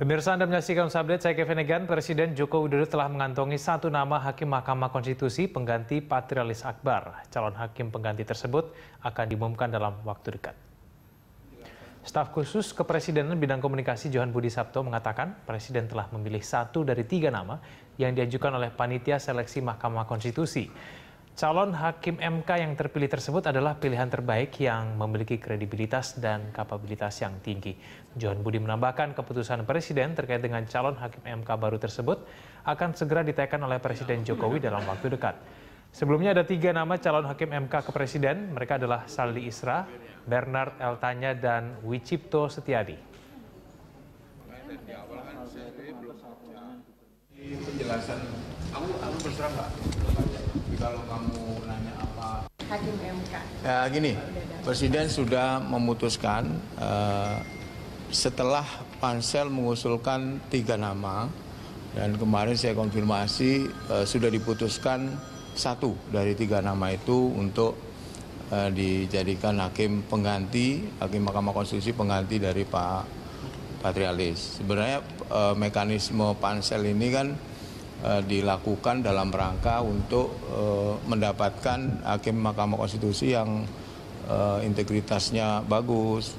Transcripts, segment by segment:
Pemirsa Anda menyaksikan update, saya Kevin Egan. Presiden Joko Widodo telah mengantongi satu nama Hakim Mahkamah Konstitusi pengganti Patrialis Akbar. Calon Hakim pengganti tersebut akan diumumkan dalam waktu dekat. Staf khusus Kepresidenan Bidang Komunikasi Johan Budi Sabto mengatakan Presiden telah memilih satu dari tiga nama yang diajukan oleh Panitia Seleksi Mahkamah Konstitusi. Calon hakim MK yang terpilih tersebut adalah pilihan terbaik yang memiliki kredibilitas dan kapabilitas yang tinggi. John Budi menambahkan keputusan Presiden terkait dengan calon hakim MK baru tersebut akan segera ditekan oleh Presiden Jokowi dalam waktu dekat. Sebelumnya ada tiga nama calon hakim MK ke Presiden. Mereka adalah Saldi Isra, Bernard Eltanya, dan Wicipto Setiadi. Penjelasan, aku, aku berserah, Pak kalau kamu nanya apa Hakim MK ya gini Presiden sudah memutuskan uh, setelah pansel mengusulkan tiga nama dan kemarin saya konfirmasi uh, sudah diputuskan satu dari tiga nama itu untuk uh, dijadikan hakim pengganti hakim Mahkamah Konstitusi pengganti dari Pak Patrialis. Sebenarnya e, mekanisme pansel ini kan Eh, dilakukan dalam rangka untuk eh, mendapatkan hakim Mahkamah Konstitusi yang eh, integritasnya bagus,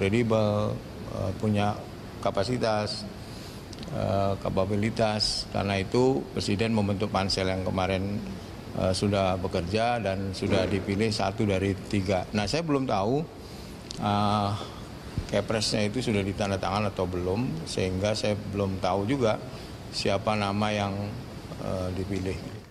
kredibel, punya kapasitas, kapabilitas. Karena itu Presiden membentuk pansel yang kemarin sudah bekerja dan sudah dipilih satu dari tiga. Nah saya belum tahu kepresnya itu sudah ditandatangani atau belum, sehingga saya belum tahu juga siapa nama yang eh, dipilih.